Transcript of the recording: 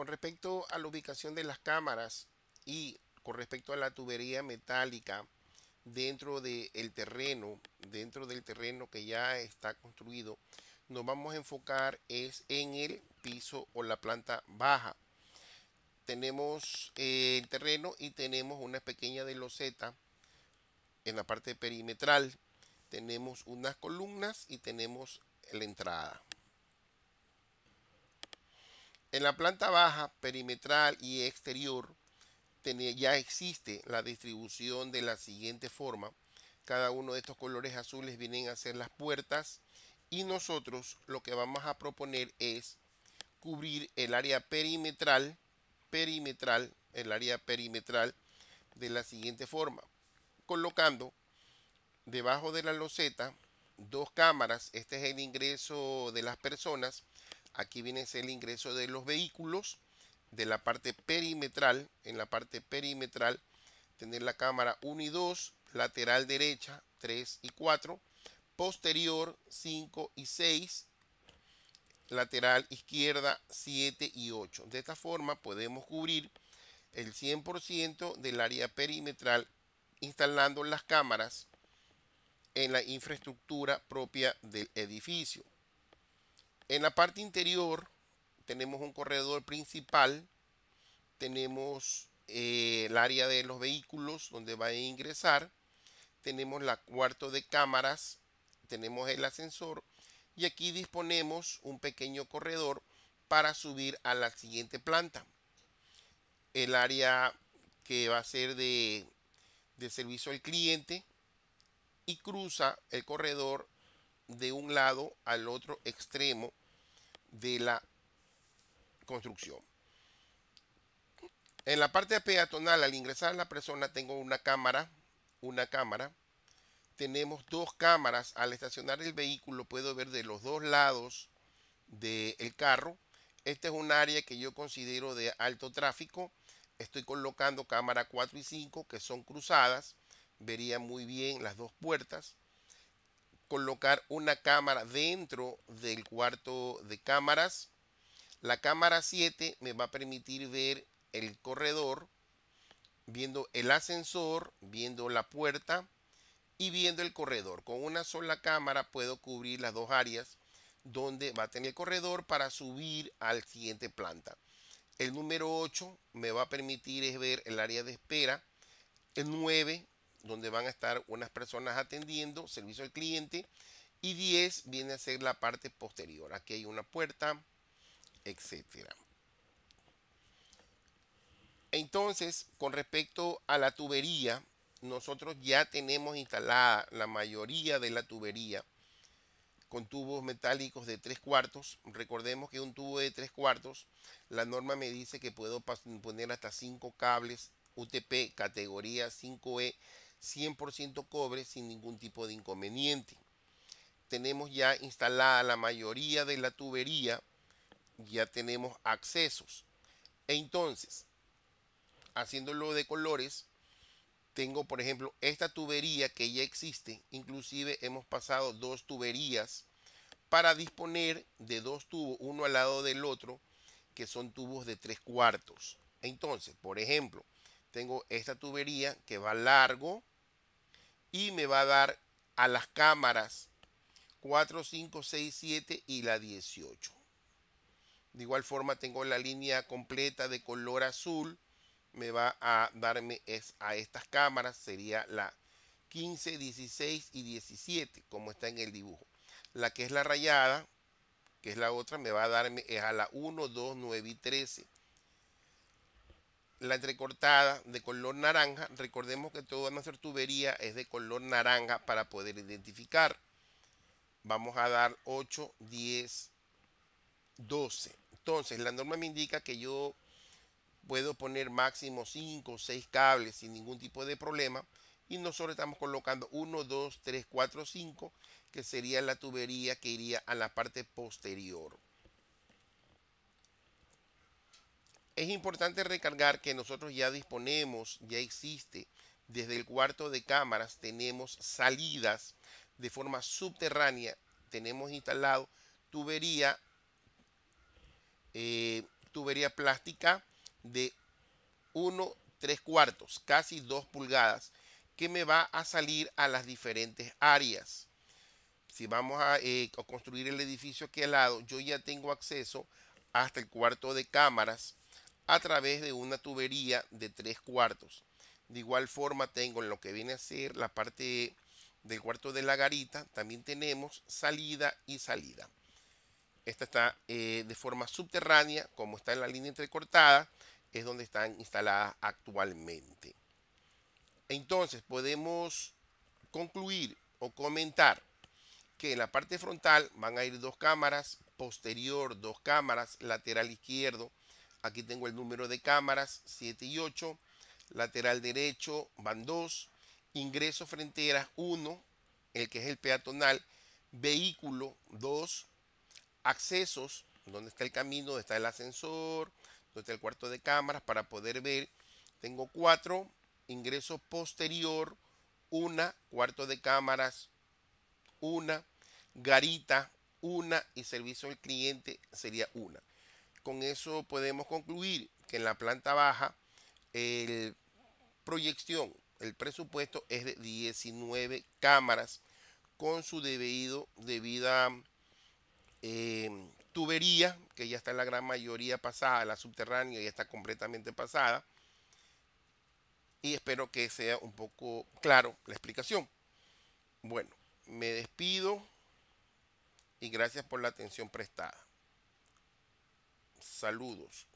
con respecto a la ubicación de las cámaras y con respecto a la tubería metálica dentro del terreno, dentro del terreno que ya está construido, nos vamos a enfocar es en el piso o la planta baja. Tenemos eh, el terreno y tenemos una pequeña de loseta en la parte perimetral. Tenemos unas columnas y tenemos la entrada. En la planta baja, perimetral y exterior, ya existe la distribución de la siguiente forma. Cada uno de estos colores azules vienen a ser las puertas y nosotros lo que vamos a proponer es cubrir el área perimetral, perimetral, el área perimetral de la siguiente forma, colocando debajo de la loseta dos cámaras, este es el ingreso de las personas aquí viene el ingreso de los vehículos de la parte perimetral, en la parte perimetral tener la cámara 1 y 2, lateral derecha 3 y 4, posterior 5 y 6, lateral izquierda 7 y 8. De esta forma podemos cubrir el 100% del área perimetral instalando las cámaras en la infraestructura propia del edificio. En la parte interior tenemos un corredor principal, tenemos eh, el área de los vehículos donde va a ingresar, tenemos la cuarto de cámaras, tenemos el ascensor y aquí disponemos un pequeño corredor para subir a la siguiente planta. El área que va a ser de servicio al cliente y cruza el corredor de un lado al otro extremo de la construcción. En la parte peatonal, al ingresar la persona, tengo una cámara, una cámara. Tenemos dos cámaras. Al estacionar el vehículo puedo ver de los dos lados del carro. Este es un área que yo considero de alto tráfico. Estoy colocando cámara 4 y 5 que son cruzadas. Vería muy bien las dos puertas colocar una cámara dentro del cuarto de cámaras. La cámara 7 me va a permitir ver el corredor, viendo el ascensor, viendo la puerta y viendo el corredor. Con una sola cámara puedo cubrir las dos áreas donde va a tener el corredor para subir al siguiente planta. El número 8 me va a permitir es ver el área de espera. El 9 donde van a estar unas personas atendiendo servicio al cliente y 10 viene a ser la parte posterior. Aquí hay una puerta, etcétera. Entonces, con respecto a la tubería, nosotros ya tenemos instalada la mayoría de la tubería con tubos metálicos de tres cuartos. Recordemos que un tubo de tres cuartos, la norma me dice que puedo poner hasta 5 cables UTP categoría 5E 100% cobre sin ningún tipo de inconveniente. Tenemos ya instalada la mayoría de la tubería, ya tenemos accesos. E entonces, haciéndolo de colores, tengo por ejemplo esta tubería que ya existe, inclusive hemos pasado dos tuberías para disponer de dos tubos, uno al lado del otro, que son tubos de tres cuartos. Entonces, por ejemplo, tengo esta tubería que va largo y me va a dar a las cámaras 4, 5, 6, 7 y la 18. De igual forma tengo la línea completa de color azul. Me va a darme es a estas cámaras. Sería la 15, 16 y 17 como está en el dibujo. La que es la rayada, que es la otra, me va a darme es a la 1, 2, 9 y 13 la entrecortada de color naranja. Recordemos que toda nuestra tubería es de color naranja para poder identificar. Vamos a dar 8, 10, 12. Entonces, la norma me indica que yo puedo poner máximo 5 o 6 cables sin ningún tipo de problema. Y nosotros estamos colocando 1, 2, 3, 4, 5, que sería la tubería que iría a la parte posterior. Es importante recargar que nosotros ya disponemos, ya existe, desde el cuarto de cámaras tenemos salidas de forma subterránea, tenemos instalado tubería, eh, tubería plástica de 1, 3 cuartos, casi 2 pulgadas, que me va a salir a las diferentes áreas. Si vamos eh, a, construir el edificio aquí al lado, yo ya tengo acceso hasta el cuarto de cámaras a través de una tubería de tres cuartos. De igual forma tengo en lo que viene a ser la parte del cuarto de la garita, también tenemos salida y salida. Esta está eh, de forma subterránea, como está en la línea entrecortada, es donde están instaladas actualmente. Entonces podemos concluir o comentar que en la parte frontal van a ir dos cámaras, posterior dos cámaras, lateral izquierdo, Aquí tengo el número de cámaras, 7 y 8. Lateral derecho van 2. Ingreso fronteras 1, el que es el peatonal. Vehículo 2. Accesos, donde está el camino, donde está el ascensor, donde está el cuarto de cámaras para poder ver. Tengo 4. Ingreso posterior una, Cuarto de cámaras una, Garita una Y servicio al cliente sería una con eso podemos concluir que en la planta baja el proyección, el presupuesto es de 19 cámaras con su debido, debida em, tubería, que ya está en la gran mayoría pasada, la subterránea ya está completamente pasada. Y espero que sea un poco claro la explicación. Bueno, me despido y gracias por la atención prestada. Saludos.